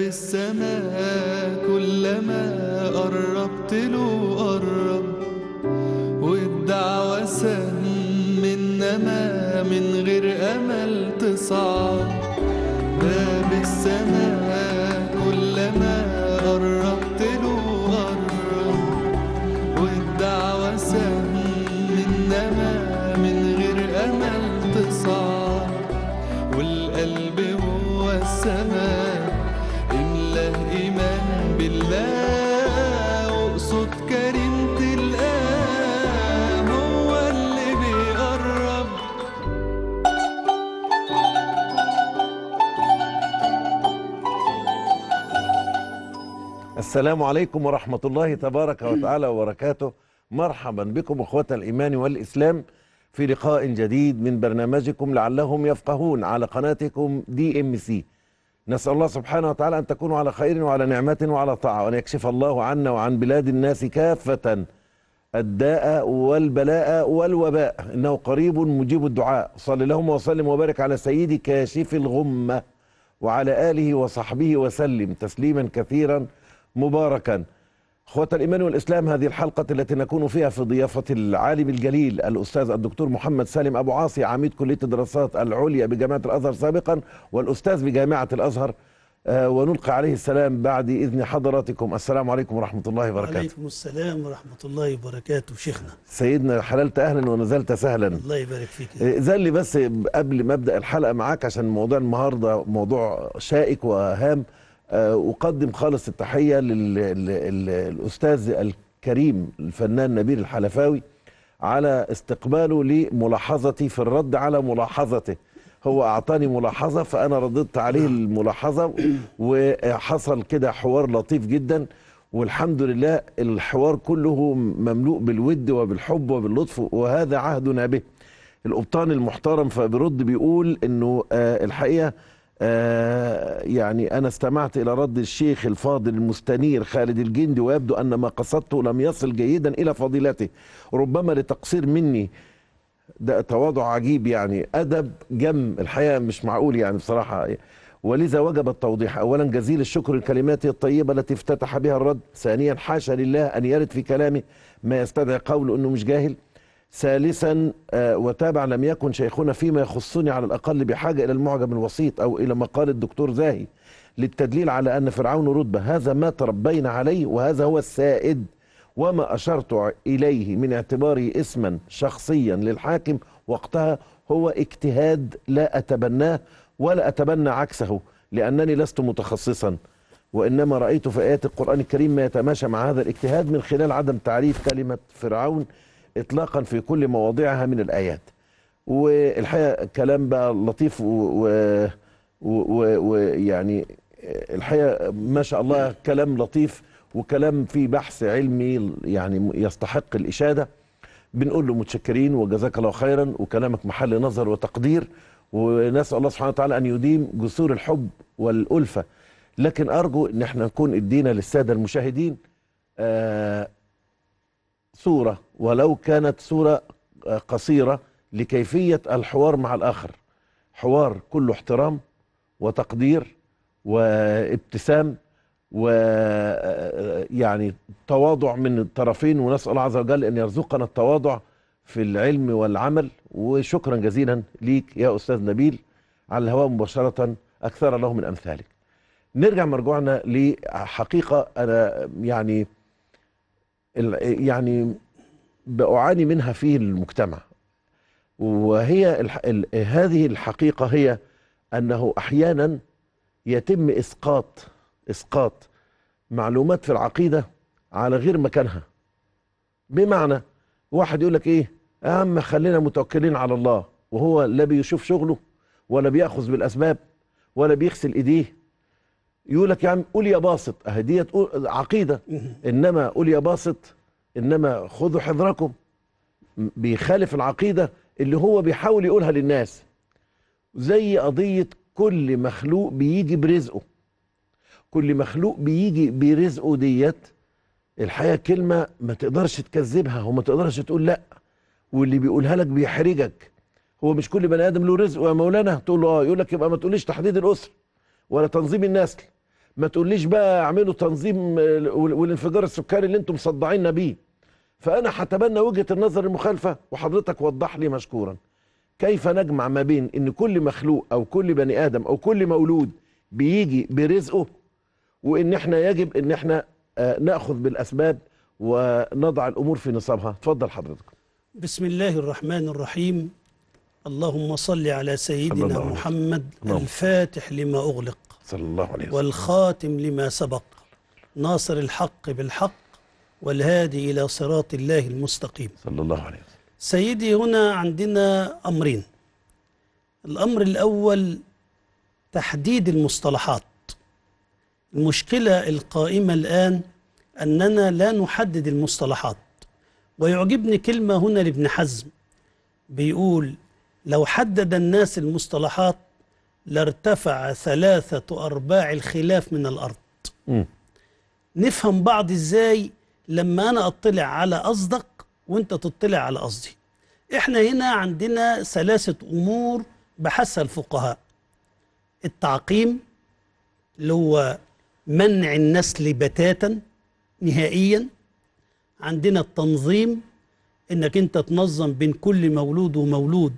السماء كلما قربت له قرب والدعوة سهل منما من غير أمل تصعب السلام عليكم ورحمة الله تبارك وتعالى وبركاته مرحبا بكم إخوة الإيمان والإسلام في لقاء جديد من برنامجكم لعلهم يفقهون على قناتكم دي ام سي نسأل الله سبحانه وتعالى أن تكونوا على خير وعلى نعمة وعلى طاعة وأن يكشف الله عنا وعن بلاد الناس كافة الداء والبلاء والوباء إنه قريب مجيب الدعاء صل اللهم وسلم وبارك على سيدي كاشف الغمة وعلى آله وصحبه وسلم تسليما كثيرا مباركا اخوة الايمان والاسلام هذه الحلقه التي نكون فيها في ضيافه العالم الجليل الاستاذ الدكتور محمد سالم ابو عاصي عميد كليه الدراسات العليا بجامعه الازهر سابقا والاستاذ بجامعه الازهر آه، ونلقي عليه السلام بعد إذن حضراتكم السلام عليكم ورحمة الله وبركاته وعليكم السلام ورحمة الله وبركاته شيخنا سيدنا حللت أهلا ونزلت سهلا الله يبارك فيك آه، زال لي بس قبل ما أبدأ الحلقة معاك عشان موضوع النهاردة موضوع شائك وهام آه، اقدم خالص التحيه للاستاذ الكريم الفنان نبيل الحلفاوي على استقباله لملاحظتي في الرد على ملاحظته هو اعطاني ملاحظه فانا رددت عليه الملاحظه وحصل كده حوار لطيف جدا والحمد لله الحوار كله مملوء بالود وبالحب وباللطف وهذا عهدنا به القبطان المحترم فبرد بيقول انه آه، الحقيقه آه، يعني أنا استمعت إلى رد الشيخ الفاضل المستنير خالد الجندي ويبدو أن ما قصدته لم يصل جيدا إلى فضيلته ربما لتقصير مني ده تواضع عجيب يعني أدب جم الحقيقة مش معقول يعني بصراحة ولذا وجب التوضيح أولا جزيل الشكر الكلمات الطيبة التي افتتح بها الرد ثانيا حاشا لله أن يرد في كلامه ما يستدعي قوله أنه مش جاهل ثالثا آه، وتابع لم يكن شيخنا فيما يخصني على الأقل بحاجة إلى المعجم الوسيط أو إلى مقال الدكتور زاهي للتدليل على أن فرعون رتبة هذا ما تربينا عليه وهذا هو السائد وما أشرت إليه من اعتباره اسما شخصيا للحاكم وقتها هو اجتهاد لا أتبناه ولا أتبنى عكسه لأنني لست متخصصا وإنما رأيت في آيات القرآن الكريم ما يتماشى مع هذا الاجتهاد من خلال عدم تعريف كلمة فرعون اطلاقا في كل مواضيعها من الايات والحقيقه كلام بقى لطيف ويعني الحقيقه ما شاء الله كلام لطيف وكلام فيه بحث علمي يعني يستحق الاشاده بنقول له متشكرين وجزاك الله خيرا وكلامك محل نظر وتقدير ونسال الله سبحانه وتعالى ان يديم جسور الحب والالفه لكن ارجو ان احنا نكون ادينا للساده المشاهدين آه صورة ولو كانت صورة آه، قصيرة لكيفية الحوار مع الآخر حوار كله احترام وتقدير وابتسام ويعني آه، آه، تواضع من الطرفين ونسأل الله عز وجل أن يرزقنا التواضع في العلم والعمل وشكرا جزيلا ليك يا أستاذ نبيل على الهواء مباشرة أكثر له من أمثالك نرجع مرجوعنا لحقيقة أنا يعني يعني بأعاني منها في المجتمع وهي الح... ال... هذه الحقيقة هي أنه أحيانا يتم إسقاط إسقاط معلومات في العقيدة على غير مكانها بمعنى واحد يقول لك إيه يا عم خلينا متوكلين على الله وهو لا بيشوف شغله ولا بيأخذ بالأسباب ولا بيغسل إيديه يقول لك يا عم قول يا باسط أهدية عقيدة إنما قول يا باسط إنما خذوا حذركم بيخالف العقيدة اللي هو بيحاول يقولها للناس زي قضية كل مخلوق بيجي برزقه كل مخلوق بيجي برزقه ديت الحقيقة كلمة ما تقدرش تكذبها وما تقدرش تقول لأ واللي بيقولها لك بيحرجك هو مش كل بني ادم له رزق يا مولانا تقول له اه يقول لك يبقى ما تقوليش تحديد الاسر ولا تنظيم النسل ما تقوليش بقى اعملوا تنظيم والانفجار السكاني اللي انتم مصدعينا بيه فأنا هتبنى وجهة النظر المخالفة وحضرتك وضح لي مشكورا كيف نجمع ما بين إن كل مخلوق أو كل بني آدم أو كل مولود بيجي برزقه وإن احنا يجب إن احنا آه، نأخذ بالأسباب ونضع الأمور في نصابها تفضل حضرتك بسم الله الرحمن الرحيم اللهم صل على سيدنا الله محمد الله. الفاتح لما أغلق صلى الله عليه وسلم والخاتم لما سبق ناصر الحق بالحق والهادي إلى صراط الله المستقيم صلى الله عليه وسلم سيدي هنا عندنا أمرين الأمر الأول تحديد المصطلحات المشكلة القائمة الآن أننا لا نحدد المصطلحات ويعجبني كلمة هنا لابن حزم بيقول لو حدد الناس المصطلحات لارتفع ثلاثة أرباع الخلاف من الأرض م. نفهم بعض إزاي لما أنا أطلع على قصدك وأنت تطلع على قصدي إحنا هنا عندنا ثلاثة أمور بحثها الفقهاء التعقيم اللي هو منع النسل بتاتا نهائيا عندنا التنظيم انك انت تنظم بين كل مولود ومولود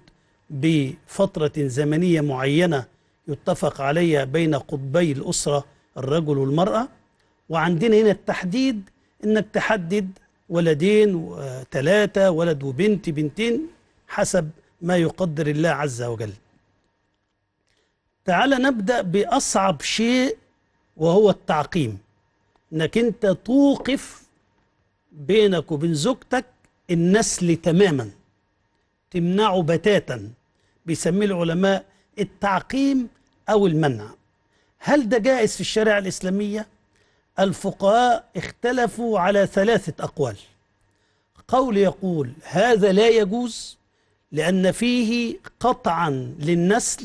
بفترة زمنية معينة يتفق عليها بين قطبي الأسرة الرجل والمرأة وعندنا هنا التحديد انك تحدد ولدين وثلاثة ولد وبنت بنتين حسب ما يقدر الله عز وجل تعال نبدأ بأصعب شيء وهو التعقيم انك انت توقف بينك وبين زوجتك النسل تماما تمنعه بتاتا بيسميه العلماء التعقيم أو المنع هل ده جائز في الشريعة الإسلامية؟ الفقهاء اختلفوا على ثلاثة أقوال قول يقول هذا لا يجوز لأن فيه قطعا للنسل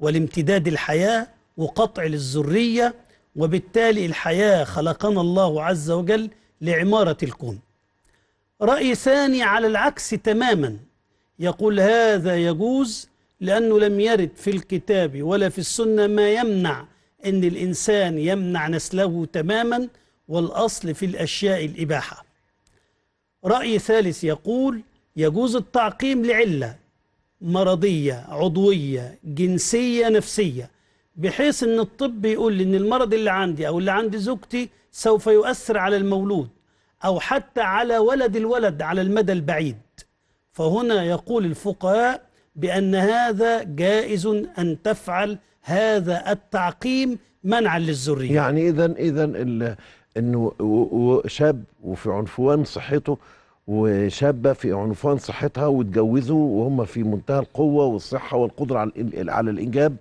والامتداد الحياة وقطع للذرية وبالتالي الحياة خلقنا الله عز وجل لعمارة الكون رأي ثاني على العكس تماما يقول هذا يجوز لأنه لم يرد في الكتاب ولا في السنة ما يمنع أن الإنسان يمنع نسله تماما والأصل في الأشياء الإباحة رأي ثالث يقول يجوز التعقيم لعلة مرضية عضوية جنسية نفسية بحيث أن الطب يقول لي أن المرض اللي عندي أو اللي عند زوجتي سوف يؤثر على المولود أو حتى على ولد الولد على المدى البعيد فهنا يقول الفقهاء بأن هذا جائز أن تفعل هذا التعقيم منعا للذريه يعني اذا اذا انه شاب وفي عنفوان صحته وشابه في عنفوان صحتها واتجوزوا وهم في منتهى القوه والصحه والقدره على على الانجاب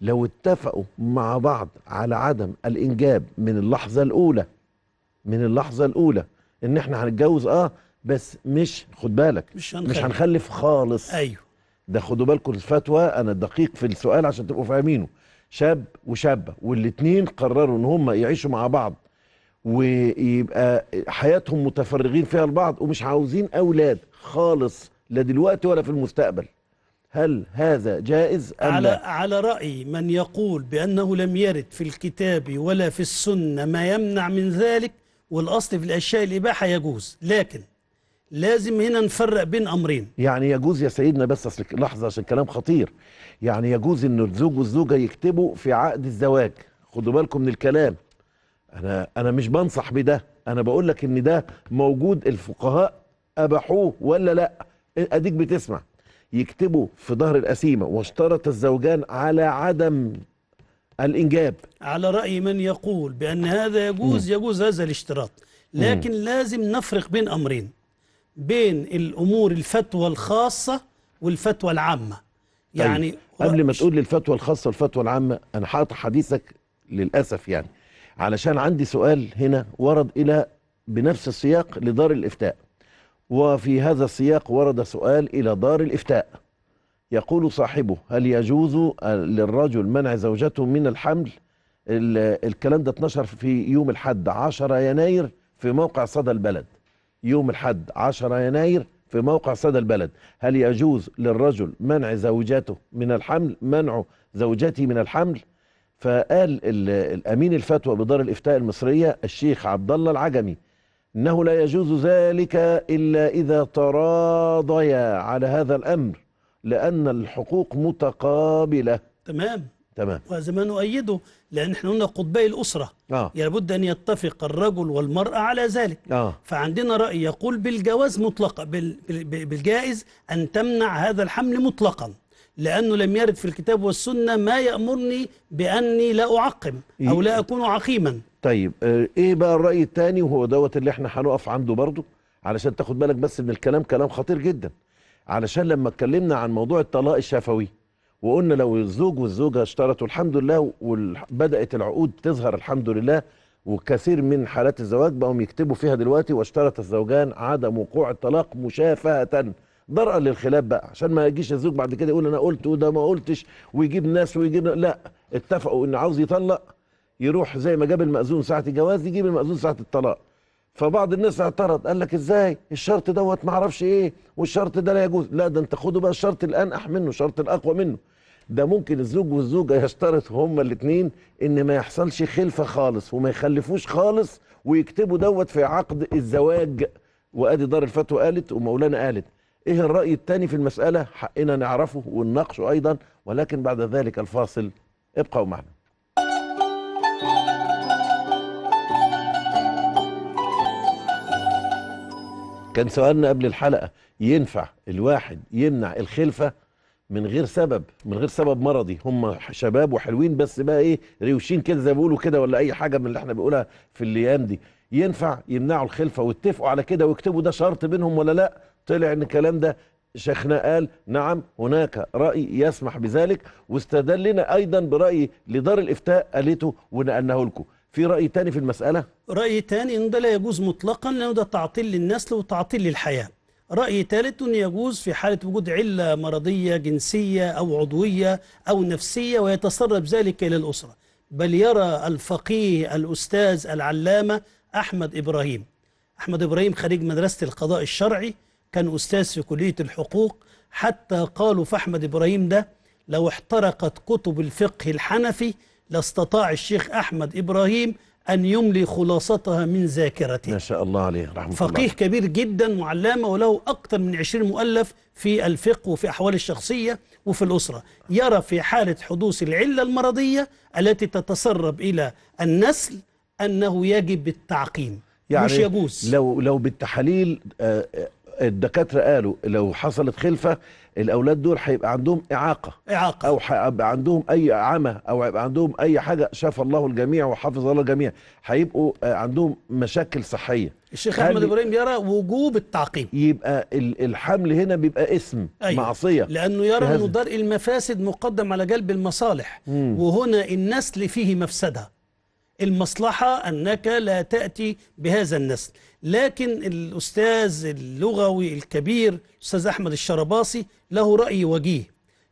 لو اتفقوا مع بعض على عدم الانجاب من اللحظه الاولى من اللحظه الاولى ان احنا هنتجوز اه بس مش خد بالك مش هنخلف, مش هنخلف خالص ايوه ده خدوا بالكم الفتوى انا دقيق في السؤال عشان تبقوا فاهمينه شاب وشابه والاثنين قرروا ان هم يعيشوا مع بعض ويبقى حياتهم متفرغين فيها لبعض ومش عاوزين اولاد خالص لا دلوقتي ولا في المستقبل هل هذا جائز أم على لا؟ على رأي من يقول بأنه لم يرد في الكتاب ولا في السنة ما يمنع من ذلك والأصل في الأشياء الإباحة يجوز لكن لازم هنا نفرق بين امرين يعني يجوز يا سيدنا بس اصل لحظه عشان الكلام خطير يعني يجوز ان الزوج والزوجه يكتبوا في عقد الزواج خدوا بالكم من الكلام انا انا مش بنصح بده انا بقول لك ان ده موجود الفقهاء اباحوه ولا لا اديك بتسمع يكتبوا في ظهر القسيمه واشترط الزوجان على عدم الانجاب على راي من يقول بان هذا يجوز م. يجوز هذا الاشتراط لكن م. لازم نفرق بين امرين بين الأمور الفتوى الخاصة والفتوى العامة طيب، يعني طيب. قبل ما تقول لي الفتوى الخاصة والفتوى العامة أنا حاطط حديثك للأسف يعني علشان عندي سؤال هنا ورد إلى بنفس السياق لدار الإفتاء وفي هذا السياق ورد سؤال إلى دار الإفتاء يقول صاحبه هل يجوز للرجل منع زوجته من الحمل الكلام ده اتنشر في يوم الحد 10 يناير في موقع صدى البلد يوم الحد 10 يناير في موقع صدى البلد هل يجوز للرجل منع زوجته من الحمل منع زوجتي من الحمل فقال الامين الفتوى بدار الافتاء المصريه الشيخ عبد الله العجمي انه لا يجوز ذلك الا اذا تراضيا على هذا الامر لان الحقوق متقابله تمام تمام وهذا ما نؤيده لأن احنا قلنا قطبي الأسرة آه. يعني لابد أن يتفق الرجل والمرأة على ذلك آه. فعندنا رأي يقول بالجواز مطلقا بالجائز أن تمنع هذا الحمل مطلقا لأنه لم يرد في الكتاب والسنة ما يأمرني بأني لا أعقم أو لا أكون عقيما طيب آه، إيه بقى الرأي الثاني وهو دوت اللي احنا هنقف عنده برضه علشان تاخد بالك بس من الكلام كلام خطير جدا علشان لما اتكلمنا عن موضوع الطلاق الشفوي وقلنا لو الزوج والزوجه اشترطوا الحمد لله وبدات العقود تظهر الحمد لله وكثير من حالات الزواج بقوا يكتبوا فيها دلوقتي واشترط الزوجان عدم وقوع الطلاق مشافهه درءا للخلاف بقى عشان ما يجيش الزوج بعد كده يقول انا قلت وده ما قلتش ويجيب ناس ويجيب لا اتفقوا ان عاوز يطلق يروح زي ما جاب المأذون ساعه الجواز يجيب المأذون ساعه الطلاق فبعض الناس اعترض قال لك ازاي الشرط دوت ما اعرفش ايه والشرط ده لا يجوز لا ده انت خده بقى الشرط الانقح منه الشرط الاقوى منه ده ممكن الزوج والزوجه يشترط هما الاثنين ان ما يحصلش خلفه خالص وما يخلفوش خالص ويكتبوا دوت في عقد الزواج وادي دار الفتوى قالت ومولانا قالت ايه الراي الثاني في المساله حقنا نعرفه ونناقشه ايضا ولكن بعد ذلك الفاصل ابقوا معنا كان سؤالنا قبل الحلقه ينفع الواحد يمنع الخلفه من غير سبب من غير سبب مرضي هم شباب وحلوين بس بقى ايه ريوشين كده زي ما بيقولوا كده ولا اي حاجه من اللي احنا بنقولها في الايام دي ينفع يمنعوا الخلفه واتفقوا على كده ويكتبوا ده شرط بينهم ولا لا طلع ان الكلام ده شيخنا قال نعم هناك رأي يسمح بذلك واستدلنا أيضا برأي لدار الإفتاء قالته ونقلناه لكم في رأي تاني في المسألة؟ رأي تاني إن ده لا يجوز مطلقا لأنه ده تعطيل للنسل وتعطيل للحياة رأي ثالث يجوز في حالة وجود علة مرضية جنسية أو عضوية أو نفسية ويتسرب ذلك إلى الأسرة بل يرى الفقيه الأستاذ العلامة أحمد إبراهيم أحمد إبراهيم خريج مدرسة القضاء الشرعي كان أستاذ في كلية الحقوق حتى قالوا في أحمد إبراهيم ده لو احترقت كتب الفقه الحنفي لاستطاع الشيخ أحمد إبراهيم أن يملي خلاصتها من ذاكرته ما شاء الله عليه رحمه فقيه الله. كبير جدا وعلامة وله أكثر من 20 مؤلف في الفقه وفي أحوال الشخصية وفي الأسرة يرى في حالة حدوث العلة المرضية التي تتسرب إلى النسل أنه يجب التعقيم يعني مش يجوز لو لو بالتحاليل آه، آه، الدكاتره قالوا لو حصلت خلفه الاولاد دول هيبقى عندهم اعاقه اعاقه او هيبقى عندهم اي عمى او هيبقى عندهم اي حاجه شفى الله الجميع وحفظ الله الجميع هيبقوا آه، عندهم مشاكل صحيه الشيخ احمد ابراهيم يرى وجوب التعقيم يبقى الحمل هنا بيبقى اسم أيوة. معصيه لانه يرى انه درء المفاسد مقدم على جلب المصالح مم. وهنا النسل فيه مفسده المصلحة أنك لا تأتي بهذا النسل لكن الأستاذ اللغوي الكبير الأستاذ أحمد الشرباصي له رأي وجيه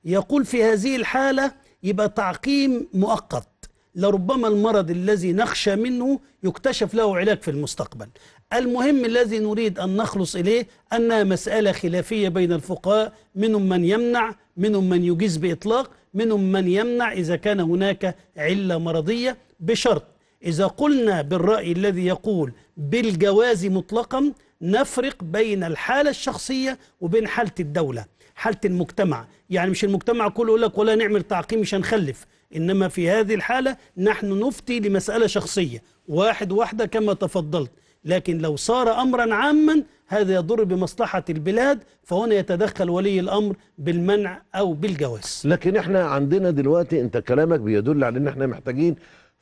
يقول في هذه الحالة يبقى تعقيم مؤقت لربما المرض الذي نخشى منه يكتشف له علاج في المستقبل المهم الذي نريد أن نخلص إليه أنها مسألة خلافية بين الفقهاء منهم من يمنع منهم من يجيز بإطلاق منهم من يمنع إذا كان هناك علة مرضية بشرط إذا قلنا بالرأي الذي يقول بالجواز مطلقا نفرق بين الحالة الشخصية وبين حالة الدولة حالة المجتمع يعني مش المجتمع كله يقول لك ولا نعمل تعقيم مش هنخلف إنما في هذه الحالة نحن نفتي لمسألة شخصية واحد واحدة كما تفضلت لكن لو صار أمرا عاما هذا يضر بمصلحة البلاد فهنا يتدخل ولي الأمر بالمنع أو بالجواز لكن احنا عندنا دلوقتي انت كلامك بيدل على ان احنا محتاجين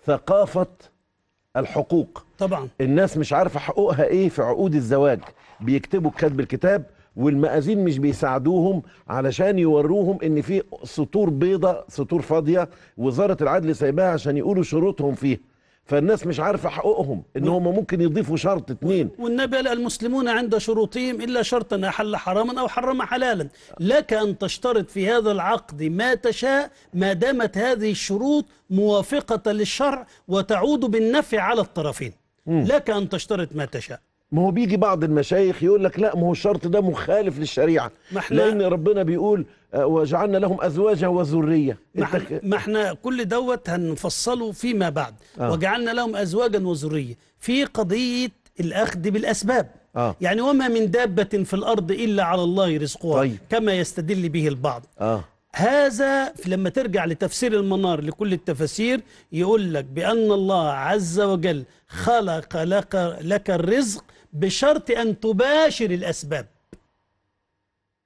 ثقافه الحقوق طبعا الناس مش عارفه حقوقها ايه في عقود الزواج بيكتبوا كتب الكتاب والمأذين مش بيساعدوهم علشان يوروهم ان في سطور بيضة سطور فاضية وزارة العدل سايباها عشان يقولوا شروطهم فيها فالناس مش عارفه حقوقهم ان هم ممكن يضيفوا شرط اتنين والنبي قال المسلمون عند شروطهم الا شرطا احل حراما او حرم حلالا لك ان تشترط في هذا العقد ما تشاء ما دامت هذه الشروط موافقه للشرع وتعود بالنفع على الطرفين م. لك ان تشترط ما تشاء ما هو بيجي بعض المشايخ يقول لك لا ما هو الشرط ده مخالف للشريعه لان ربنا بيقول آه، وجعلنا لهم أزواجا وذرية ما احنا كل دوت هنفصله فيما بعد آه. وجعلنا لهم أزواجا وذرية في قضية الأخذ بالأسباب آه. يعني وما من دابة في الأرض إلا على الله رزقها طيب. كما يستدل به البعض آه. هذا لما ترجع لتفسير المنار لكل التفاسير يقول لك بأن الله عز وجل خلق لك, لك الرزق بشرط أن تباشر الأسباب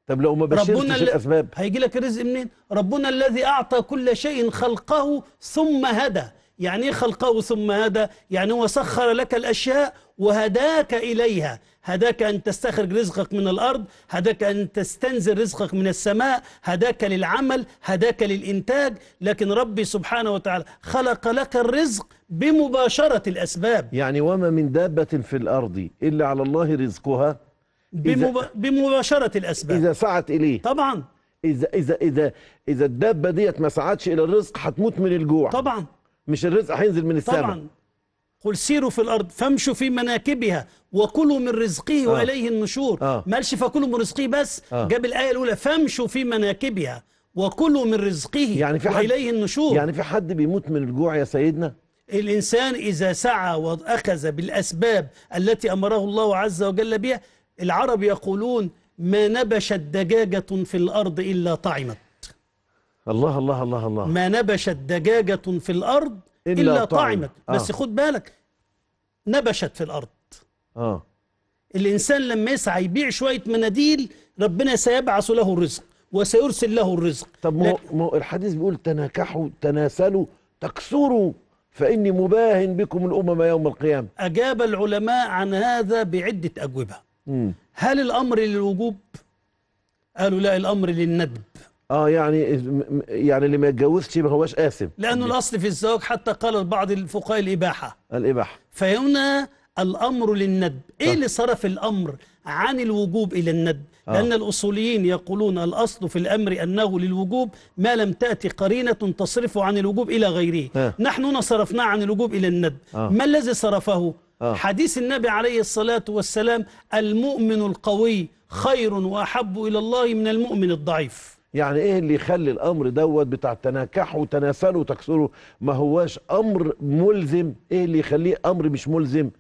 طب لو ما ربنا الاسباب هيجي لك الرزق منين ربنا الذي اعطى كل شيء خلقه ثم هدى يعني ايه خلقه ثم هدى يعني هو سخر لك الاشياء وهداك اليها هداك ان تستخرج رزقك من الارض هداك ان تستنزل رزقك من السماء هداك للعمل هداك للانتاج لكن ربي سبحانه وتعالى خلق لك الرزق بمباشره الاسباب يعني وما من دابه في الارض الا على الله رزقها بمباشرة الأسباب إذا سعت إليه طبعا إذا إذا إذا إذا الدابة ديت ما سعتش إلى الرزق هتموت من الجوع طبعا مش الرزق هينزل من السماء طبعا قل سيروا في الأرض فامشوا في مناكبها وكلوا من رزقه آه. وإليه النشور آه. مالش فكلوا من رزقه بس آه. جاب الآية الأولى فامشوا في مناكبها وكلوا من رزقه يعني في وإليه النشور يعني في حد بيموت من الجوع يا سيدنا الإنسان إذا سعى وأخذ بالأسباب التي أمره الله عز وجل بها العرب يقولون ما نبشت دجاجة في الأرض إلا طعمت الله الله الله الله ما نبشت دجاجة في الأرض إلا, إلا طعمت آه. بس خد بالك نبشت في الأرض آه. الإنسان لما يسعى يبيع شوية مناديل ربنا سيبعث له الرزق وسيرسل له الرزق طب ما مو الحديث بيقول تناكحوا تناسلوا تكسروا فإني مباهن بكم الأمم يوم القيامة أجاب العلماء عن هذا بعدة أجوبة هل الأمر للوجوب؟ قالوا لا الأمر للندب اه يعني يعني اللي ما يتجوزش ما هواش آثم لأنه الأصل في الزواج حتى قال بعض الفقهاء الإباحة الإباحة فهنا الأمر للندب إيه اللي صرف الأمر عن الوجوب إلى الندب؟ آه. لأن الأصوليين يقولون الأصل في الأمر أنه للوجوب ما لم تأتي قرينة تصرفه عن الوجوب إلى غيره آه. نحن صرفناه عن الوجوب إلى الندب آه. ما الذي صرفه؟ آه. حديث النبي عليه الصلاة والسلام المؤمن القوي خير وأحب إلى الله من المؤمن الضعيف يعني ايه اللي يخلي الامر دوت بتاع تناكحه وتناسله وتكسره ما هواش امر ملزم ايه اللي يخليه امر مش ملزم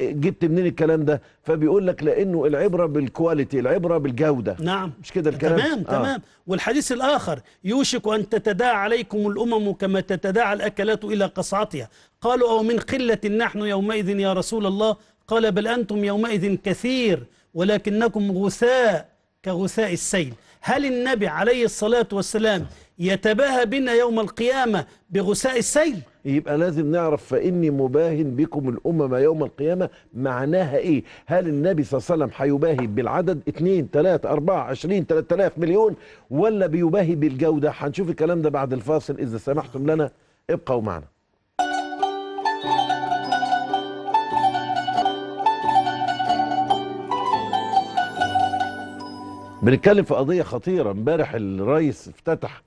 جبت منين الكلام ده فبيقول لك لانه العبره بالكواليتي العبره بالجوده نعم مش كده الكلام تمام آه. تمام والحديث الاخر يوشك ان تتداعى عليكم الامم كما تتداعى الاكلات الى قصعتها قالوا او من قله نحن يومئذ يا رسول الله قال بل انتم يومئذ كثير ولكنكم غثاء كغثاء السيل هل النبي عليه الصلاه والسلام يتباهى بنا يوم القيامه بغثاء السيل يبقى لازم نعرف فاني مباهن بكم الامم يوم القيامه معناها ايه؟ هل النبي صلى الله عليه وسلم هيباهي بالعدد 2 3 4 20 3000 مليون ولا بيباهي بالجوده؟ هنشوف الكلام ده بعد الفاصل اذا سمحتم لنا ابقوا معنا. بنتكلم في قضيه خطيره امبارح الريس افتتح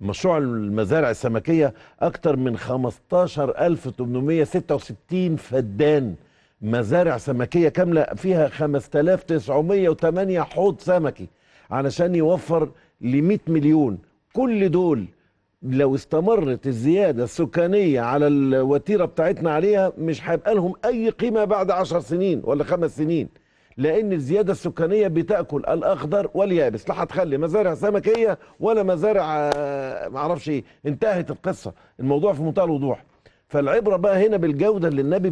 مشروع المزارع السمكية أكثر من 15866 فدان مزارع سمكية كاملة فيها 5908 حوض سمكي علشان يوفر ل 100 مليون كل دول لو استمرت الزيادة السكانية على الوتيرة بتاعتنا عليها مش هيبقى لهم أي قيمة بعد 10 سنين ولا خمس سنين لان الزياده السكانيه بتاكل الاخضر واليابس لا هتخلي مزارع سمكيه ولا مزارع آه، معرفش ايه انتهت القصه الموضوع في منتهى الوضوح فالعبرة بقى هنا بالجودة اللي النبي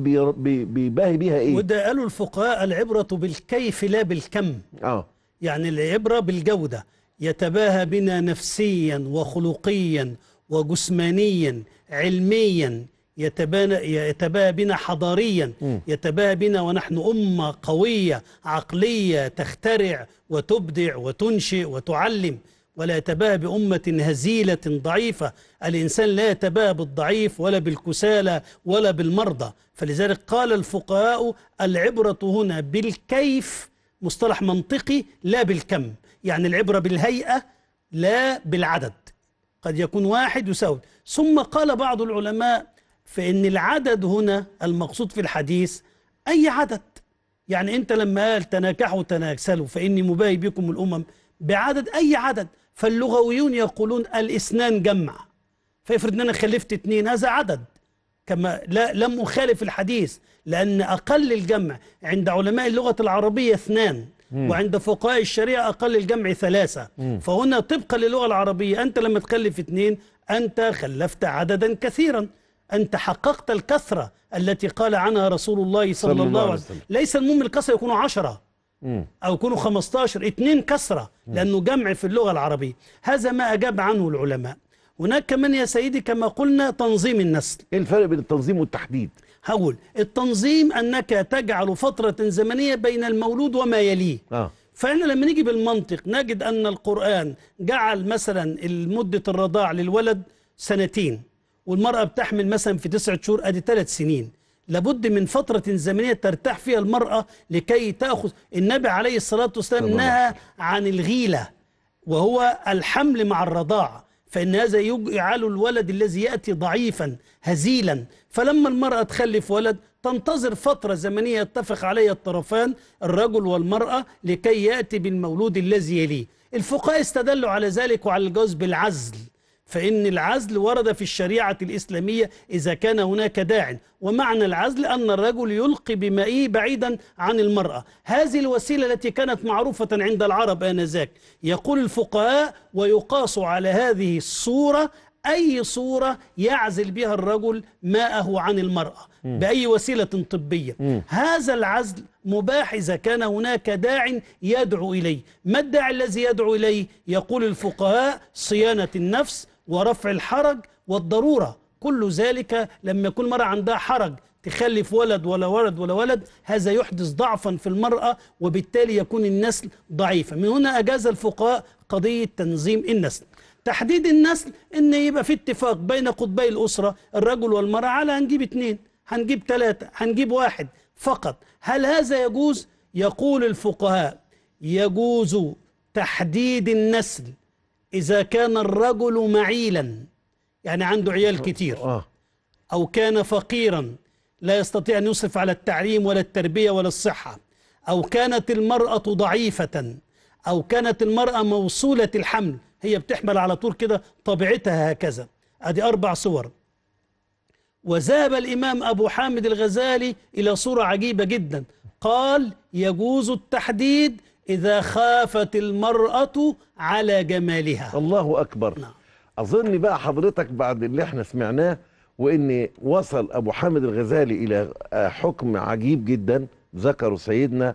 بيباهي بيها ايه وده قالوا الفقهاء العبرة بالكيف لا بالكم اه يعني العبرة بالجودة يتباهى بنا نفسيا وخلقيا وجسمانيا علميا يتباهى بنا حضاريا يتباهى بنا ونحن أمة قوية عقلية تخترع وتبدع وتنشئ وتعلم ولا يتباهى بأمة هزيلة ضعيفة الإنسان لا يتباهى بالضعيف ولا بالكسالى ولا بالمرضى فلذلك قال الفقهاء العبرة هنا بالكيف مصطلح منطقي لا بالكم يعني العبرة بالهيئة لا بالعدد قد يكون واحد يساوي ثم قال بعض العلماء فإن العدد هنا المقصود في الحديث أي عدد يعني أنت لما قال تناكحوا تناكسلوا فإني مباي بكم الأمم بعدد أي عدد فاللغويون يقولون الاثنان جمع فافرض ان انا خلفت اثنين هذا عدد كما لا لم اخالف الحديث لان اقل الجمع عند علماء اللغه العربيه اثنان مم. وعند فقهاء الشريعه اقل الجمع ثلاثه مم. فهنا طبقا للغه العربيه انت لما تخلف اثنين انت خلفت عددا كثيرا أنت حققت الكثرة التي قال عنها رسول الله صلى, الله عليه وسلم ليس المهم الكثرة يكونوا عشرة أو يكونوا 15 اتنين كثرة لأنه جمع في اللغة العربية هذا ما أجاب عنه العلماء هناك كمان يا سيدي كما قلنا تنظيم النسل إيه الفرق بين التنظيم والتحديد؟ هقول التنظيم أنك تجعل فترة زمنية بين المولود وما يليه آه. فإحنا لما نيجي بالمنطق نجد أن القرآن جعل مثلا مدة الرضاع للولد سنتين والمرأة بتحمل مثلا في تسعة شهور أدي ثلاث سنين لابد من فترة زمنية ترتاح فيها المرأة لكي تأخذ النبي عليه الصلاة والسلام نهى عن الغيلة وهو الحمل مع الرضاعة فإن هذا يجعل الولد الذي يأتي ضعيفا هزيلا فلما المرأة تخلف ولد تنتظر فترة زمنية يتفق عليها الطرفان الرجل والمرأة لكي يأتي بالمولود الذي يليه الفقهاء استدلوا على ذلك وعلى الجواز بالعزل فإن العزل ورد في الشريعة الإسلامية إذا كان هناك داع ومعنى العزل أن الرجل يلقي بمائه بعيدا عن المرأة هذه الوسيلة التي كانت معروفة عند العرب آنذاك يقول الفقهاء ويقاس على هذه الصورة أي صورة يعزل بها الرجل ماءه عن المرأة بأي وسيلة طبية هذا العزل مباح إذا كان هناك داع يدعو إليه ما الداع الذي يدعو إليه؟ يقول الفقهاء صيانة النفس ورفع الحرج والضرورة كل ذلك لما يكون المرأة عندها حرج تخلف ولد ولا ولد ولا ولد هذا يحدث ضعفا في المرأة وبالتالي يكون النسل ضعيفا من هنا أجاز الفقهاء قضية تنظيم النسل تحديد النسل ان يبقى في اتفاق بين قطبي الاسره الرجل والمراه على هنجيب اثنين هنجيب ثلاثه هنجيب واحد فقط هل هذا يجوز يقول الفقهاء يجوز تحديد النسل إذا كان الرجل معيلا يعني عنده عيال اه، كتير اه. أو كان فقيرا لا يستطيع أن يصرف على التعليم ولا التربية ولا الصحة أو كانت المرأة ضعيفة أو كانت المرأة موصولة الحمل هي بتحمل على طول كده طبيعتها هكذا أدي أربع صور وذهب الإمام أبو حامد الغزالي إلى صورة عجيبة جدا قال يجوز التحديد إذا خافت المرأة على جمالها الله أكبر نعم. أظن بقى حضرتك بعد اللي احنا سمعناه وإن وصل أبو حامد الغزالي إلى آه، حكم عجيب جدا ذكره سيدنا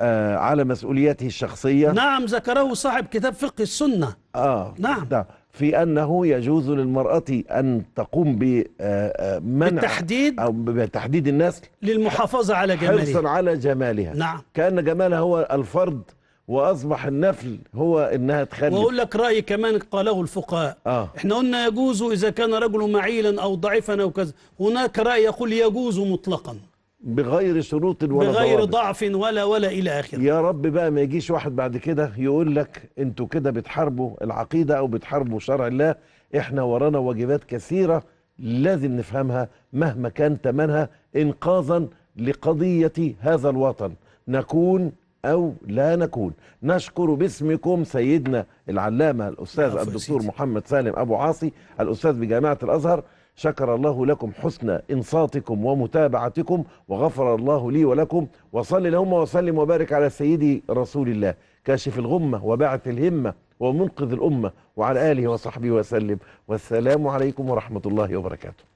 آه، على مسؤوليته الشخصية نعم ذكره صاحب كتاب فقه السنة آه نعم ده. نعم. في انه يجوز للمراه ان تقوم بمنع بالتحديد او بتحديد النسل للمحافظه على جمالها حرصا على جمالها نعم كان جمالها هو الفرد واصبح النفل هو انها تخلف واقول لك راي كمان قاله الفقهاء آه. احنا قلنا يجوز اذا كان رجل معيلا او ضعيفا او كذا هناك راي يقول يجوز مطلقا بغير شروط ولا بغير ضوابط. ضعف ولا ولا الى اخره يا رب بقى ما يجيش واحد بعد كده يقول لك انتوا كده بتحاربوا العقيده او بتحاربوا شرع الله احنا ورانا واجبات كثيره لازم نفهمها مهما كان ثمنها انقاذا لقضيه هذا الوطن نكون او لا نكون نشكر باسمكم سيدنا العلامه الاستاذ الدكتور محمد سالم ابو عاصي الاستاذ بجامعه الازهر شكر الله لكم حسن انصاتكم ومتابعتكم وغفر الله لي ولكم وصل اللهم وسلم وبارك على سيدي رسول الله كاشف الغمه وباعث الهمه ومنقذ الامه وعلى اله وصحبه وسلم والسلام عليكم ورحمه الله وبركاته